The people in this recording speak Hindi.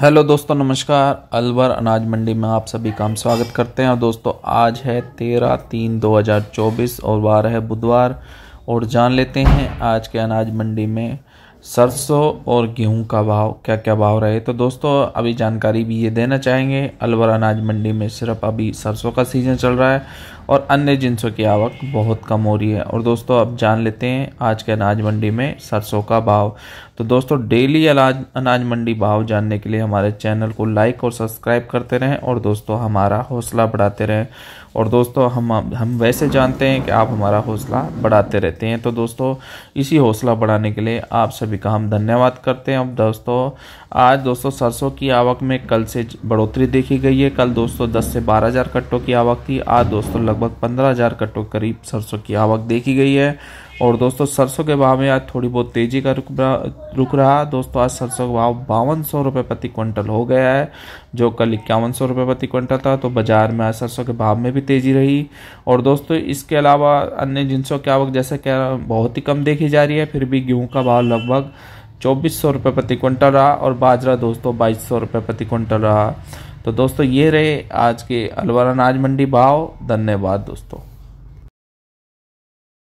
हेलो दोस्तों नमस्कार अलवर अनाज मंडी में आप सभी का हम स्वागत करते हैं और दोस्तों आज है तेरह तीन दो हज़ार चौबीस और वार है बुधवार और जान लेते हैं आज के अनाज मंडी में सरसों और गेहूं का भाव क्या क्या भाव रहे तो दोस्तों अभी जानकारी भी ये देना चाहेंगे अलवर अनाज मंडी में सिर्फ अभी सरसों का सीज़न चल रहा है और अन्य जिनसों की आवक बहुत कम हो रही है और दोस्तों अब जान लेते हैं आज के अनाज मंडी में सरसों का भाव तो दोस्तों डेली अनाज अनाज मंडी भाव जानने के लिए हमारे चैनल को लाइक और सब्सक्राइब करते रहें और दोस्तों हमारा हौसला बढ़ाते रहें और दोस्तों हम हम वैसे जानते हैं कि आप हमारा हौसला बढ़ाते रहते हैं तो दोस्तों इसी हौसला बढ़ाने के लिए आप सभी का हम धन्यवाद करते हैं अब दोस्तों आज दोस्तों सरसों की आवक में कल से बढ़ोतरी देखी गई है कल दोस्तों दस से बारह हज़ार कट्टों की आवक थी आज दोस्तों लगभग पंद्रह हज़ार कट्टों के करीब सरसों की आवक देखी गई है और दोस्तों सरसों के भाव में आज थोड़ी बहुत तेज़ी का रुक रहा रुक रहा दोस्तों आज सरसों का भाव बावन सौ रुपये प्रति क्विंटल हो गया है जो कल इक्यावन सौ रुपये प्रति क्विंटल था तो बाज़ार में आज सरसों के भाव में भी तेज़ी रही और दोस्तों इसके अलावा अन्य जिनसों की आवक जैसे क्या बहुत ही कम देखी जा रही है फिर भी गेहूँ का भाव लगभग चौबीस सौ रुपये प्रति क्विंटल रहा और बाजरा दोस्तों बाईस सौ रुपये प्रति क्विंटल रहा तो दोस्तों ये रहे आज के अलवर अनाज मंडी भाव धन्यवाद दोस्तों